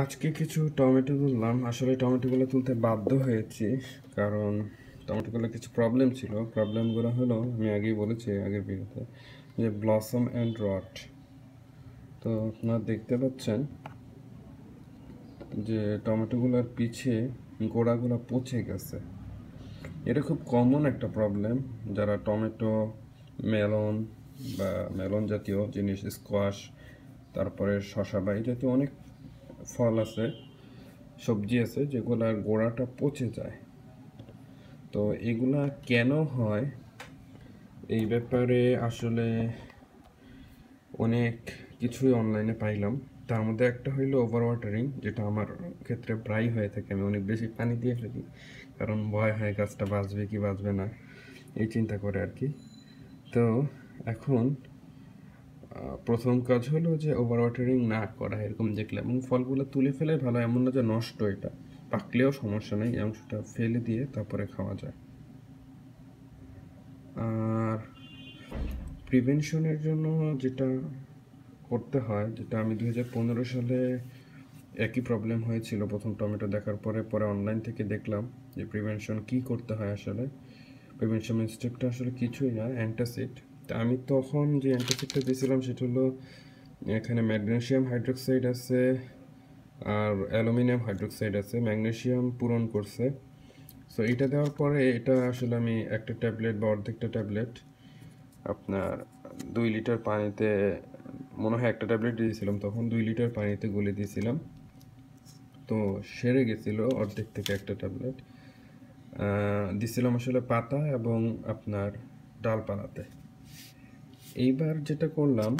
আজকে কিছু টমেটো তুললাম আসলে টমেটোগুলো তুলতে বাধ্য হয়েছি কারণ টমেটোগুলো কিছু প্রবলেম ছিল প্রবলেমগুলো হলো আমি আগেই বলেছি আগের ভিডিওতে যে ব্লসম অ্যান্ড রট তো আপনারা দেখতে পাচ্ছেন যে টমেটোগুলোর পিছে গোড়াগুলো পচে গেছে এটা খুব কমন একটা প্রবলেম যারা টমেটো মেলন বা মেলন জাতীয় জিনিস স্কোয়াশ তারপরে শশা বা এই জাতীয় অনেক ফল আছে সবজি আছে যেগুলার গোড়াটা পচে যায় তো এগুলা কেন হয় এই ব্যাপারে আসলে অনেক কিছুই অনলাইনে পাইলাম তার মধ্যে একটা হইলো ওভার ওয়াটারিং যেটা আমার ক্ষেত্রে প্রায় হয়ে থাকে আমি অনেক বেশি পানি দিয়ে ফেলি কারণ ভয় হয় গাছটা বাঁচবে কি বাঁচবে না এই চিন্তা করে আর কি তো এখন প্রথম কাজ হলো যে ওভার ওয়াটারিং না করা এরকম দেখলে এবং ফলগুলো তুলে ফেলে ভালো এমন না যে নষ্ট এটা পাকলেও সমস্যা নেই অংশটা ফেলে দিয়ে তারপরে খাওয়া যায় আর প্রিভেনশনের জন্য যেটা করতে হয় যেটা আমি দু সালে একই প্রবলেম হয়েছিল প্রথম টমেটো দেখার পরে পরে অনলাইন থেকে দেখলাম যে প্রিভেনশন কি করতে হয় আসলে প্রিভেনশন স্টেপটা আসলে কিছুই না অ্যান্টাসিড আমি তখন যে অ্যান্টাসিডটা দিয়েছিলাম সেটা হলো এখানে ম্যাগনেশিয়াম হাইড্রোক্সাইড আছে আর অ্যালুমিনিয়াম হাইড্রোক্সাইড আছে ম্যাগনেশিয়াম পূরণ করছে সো এটা দেওয়ার পরে এটা আসলে আমি একটা ট্যাবলেট বা অর্ধেকটা ট্যাবলেট আপনার দুই লিটার পানিতে মনে হয় একটা ট্যাবলেট দিয়েছিলাম তখন দুই লিটার পানিতে গুলে দিয়েছিলাম তো সেরে গেছিল অর্ধেক থেকে একটা ট্যাবলেট দিছিলাম আসলে পাতা এবং আপনার ডাল পালাতে এইবার যেটা করলাম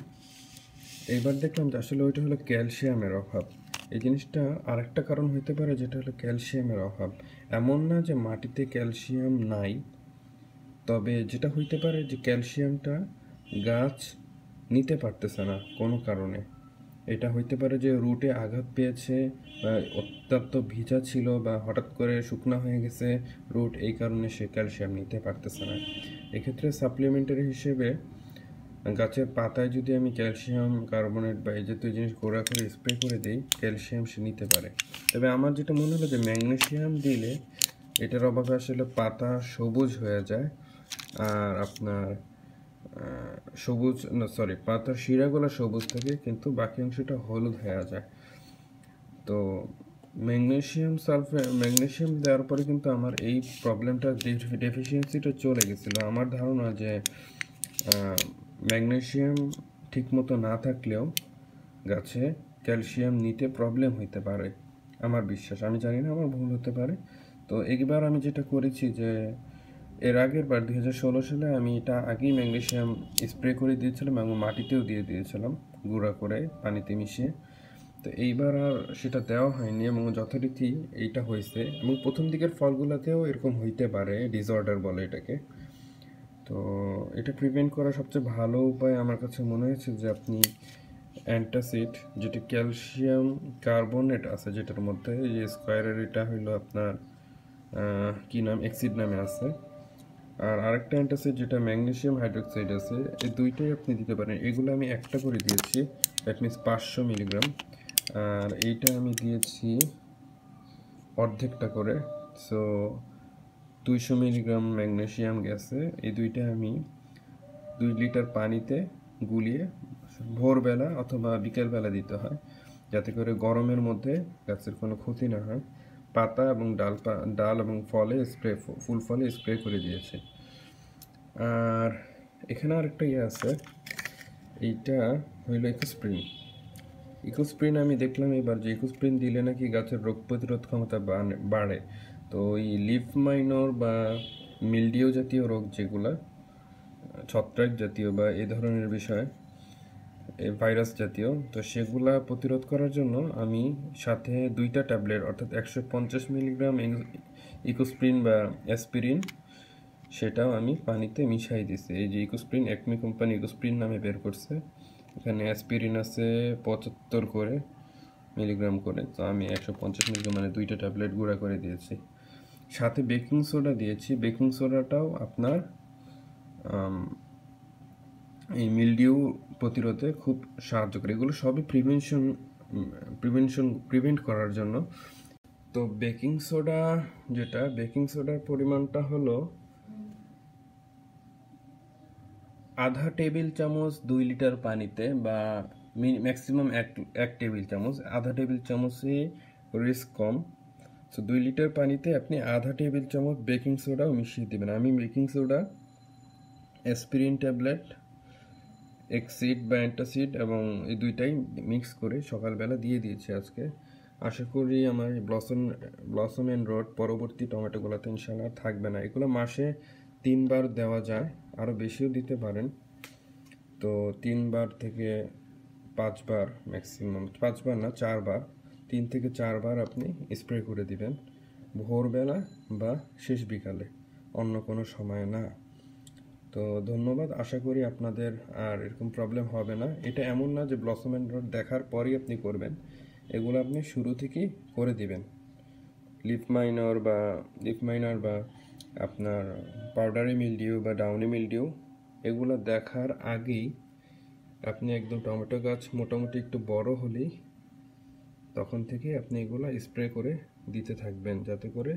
এইবার দেখলাম যে আসলে ওইটা হলো ক্যালসিয়ামের অভাব এই জিনিসটা আরেকটা কারণ হইতে পারে যেটা হলো ক্যালসিয়ামের অভাব এমন না যে মাটিতে ক্যালসিয়াম নাই তবে যেটা হইতে পারে যে ক্যালসিয়ামটা গাছ নিতে পারতেছে না কোনো কারণে এটা হইতে পারে যে রুটে আঘাত পেয়েছে বা অত্যন্ত ভিজা ছিল বা হঠাৎ করে শুকনা হয়ে গেছে রুট এই কারণে সে ক্যালসিয়াম নিতে পারতেছে না এক্ষেত্রে সাপ্লিমেন্টারি হিসেবে গাছের পাতায় যদি আমি ক্যালসিয়াম কার্বনেট বা এই জাতীয় জিনিস গোড়া করে স্প্রে করে দিই ক্যালসিয়াম সে নিতে পারে তবে আমার যেটা মনে হলো যে ম্যাগনেশিয়াম দিলে এটার অভাবে আসলে পাতা সবুজ হয়ে যায় আর আপনার সবুজ না সরি পাতার শিরাগুলো সবুজ থাকে কিন্তু বাকি অংশটা হলুদ হয়ে যায় তো ম্যাগনেশিয়াম সালফেট ম্যাগনেশিয়াম দেওয়ার পরে কিন্তু আমার এই প্রবলেমটা ডেফিসিয়েন্সিটা চলে গেছিলো আমার ধারণা যে ম্যাগনেশিয়াম ঠিকমতো না থাকলেও গাছে ক্যালসিয়াম নিতে প্রবলেম হইতে পারে আমার বিশ্বাস আমি জানি না আমার ভুল হতে পারে তো একবার আমি যেটা করেছি যে এর আগের বার দুই সালে আমি এটা আগেই ম্যাগনেশিয়াম স্প্রে করে দিয়েছিলাম এবং মাটিতেও দিয়ে দিয়েছিলাম গুঁড়া করে পানিতে মিশিয়ে তো এইবার আর সেটা দেওয়া হয়নি এবং যথারীতি এইটা হয়েছে এবং প্রথম দিকের ফলগুলোতেও এরকম হইতে পারে ডিসঅর্ডার বলে এটাকে তো এটা প্রিভেন্ট করার সবচেয়ে ভালো উপায় আমার কাছে মনে হয়েছে যে আপনি অ্যান্টাসিড যেটি ক্যালসিয়াম কার্বনেট আছে যেটার মধ্যে যে স্কোয়ারের এটা হলো আপনার কি নাম এক্সিড নামে আছে আর আরেকটা অ্যান্টাসিড যেটা ম্যাগনেশিয়াম হাইড্রোক্সাইড আছে এই দুইটাই আপনি দিতে পারেন এগুলো আমি একটা করে দিয়েছি দ্যাট মিনস পাঁচশো মিলিগ্রাম আর এইটা আমি দিয়েছি অর্ধেকটা করে সো দুইশো মিলিগ্রাম ম্যাগনেশিয়াম গ্যাসে এই দুইটা আমি দুই লিটার পানিতে গুলিয়ে ভোরবেলা অথবা বিকেলবেলা দিতে হয় যাতে করে গরমের মধ্যে গাছের কোনো ক্ষতি না হয় পাতা এবং ডাল ডাল এবং ফলে স্প্রে ফুল ফলে স্প্রে করে দিয়েছে আর এখানে আরেকটা ইয়ে আছে এইটা হইল ইকোস্প্রিন ইকোস্প্রিন আমি দেখলাম এবার যে ইকোস্প্রিন দিলে নাকি গাছের রোগ প্রতিরোধ ক্ষমতা বাড়ে তো এই লিফ মাইনর বা মিলডিও জাতীয় রোগ যেগুলা ছত্রাক জাতীয় বা এ ধরনের বিষয় এ ভাইরাস জাতীয় তো সেগুলা প্রতিরোধ করার জন্য আমি সাথে দুইটা ট্যাবলেট অর্থাৎ একশো পঞ্চাশ মিলিগ্রাম ইকোস্প্রিন বা অ্যাসপিরিন সেটাও আমি পানিতে মিশাই দিছি এই যে ইকোস্প্রিন একমি কোম্পানি ইকোস্প্রিন নামে বের করছে এখানে অ্যাসপিরিন আছে পঁচাত্তর করে মিলিগ্রাম করে তো আমি একশো পঞ্চাশ মিলিগ্রাম মানে দুইটা ট্যাবলেট গুঁড়া করে দিয়েছি সাথে বেকিং সোডা দিয়েছি বেকিং সোডাটাও আপনার এই মিলডিউ প্রতিরোধে খুব সাহায্য করে এগুলো সবই প্রিভেনশন প্রিভেনশন প্রিভেন্ট করার জন্য তো বেকিং সোডা যেটা বেকিং সোডার পরিমাণটা হলো আধা টেবিল চামচ দুই লিটার পানিতে বা ম্যাক্সিমাম এক এক টেবিল চামচ আধা টেবিল চামচে রিস্ক কম সো দুই লিটার পানিতে আপনি আধা টেবিল চামচ বেকিং সোডাও মিশিয়ে দেবেন আমি baking soda aspirin tablet acid বা অ্যান্টাসিড এবং এই দুইটাই মিক্স করে সকালবেলা দিয়ে দিয়েছি আজকে আশা করি আমার ব্লসম ব্লসম অ্যান্ড রড পরবর্তী টমেটোগুলোতে ইনশাল্লাহ থাকবে না এগুলো মাসে তিনবার দেওয়া যায় আরও বেশিও দিতে পারেন তো তিনবার থেকে পাঁচবার ম্যাক্সিমাম পাঁচবার না চারবার তিন থেকে চারবার আপনি স্প্রে করে দিবেন ভোরবেলা বা শেষ বিকালে অন্য কোনো সময় না তো ধন্যবাদ আশা করি আপনাদের আর এরকম প্রবলেম হবে না এটা এমন না যে ব্লসম অ্যান্ড রড দেখার পরই আপনি করবেন এগুলো আপনি শুরু থেকেই করে দিবেন লিপ মাইনার বা লিপ মাইনার বা আপনার পাউডারি মিলডিউ বা ডাউনি মিলডিউ এগুলো দেখার আগেই আপনি একদম টমেটো গাছ মোটামুটি একটু বড় হলেই তখন থেকে আপনি এগুলো স্প্রে করে দিতে থাকবেন যাতে করে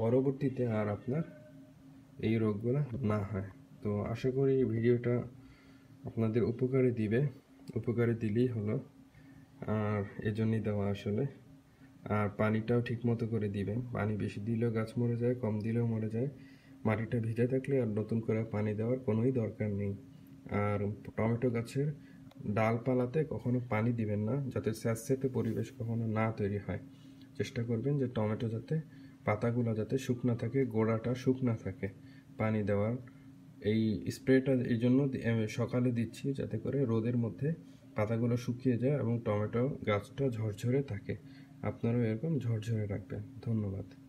পরবর্তীতে আর আপনার এই রোগগুলো না হয় তো আশা করি এই ভিডিওটা আপনাদের উপকারে দিবে উপকারে দিলেই হলো আর এজন্যই দেওয়া আসলে আর পানিটাও ঠিক মতো করে দিবেন পানি বেশি দিলেও গাছ মরে যায় কম দিলেও মরে যায় মাটিটা ভিজে থাকলে আর নতুন করে পানি দেওয়ার কোনোই দরকার নেই আর টমেটো গাছের ডালপালাতে কখনো পানি দিবেন না যাতে স্যাঁতস্যাঁতে পরিবেশ কখনো না তৈরি হয় চেষ্টা করবেন যে টমেটো যাতে পাতাগুলো যাতে শুকনা থাকে গোড়াটা শুকনা থাকে পানি দেওয়ার এই স্প্রেটা এই জন্য সকালে দিচ্ছি যাতে করে রোদের মধ্যে পাতাগুলো শুকিয়ে যায় এবং টমেটো গাছটা ঝরঝরে থাকে আপনারাও এরকম ঝরঝরে রাখবেন ধন্যবাদ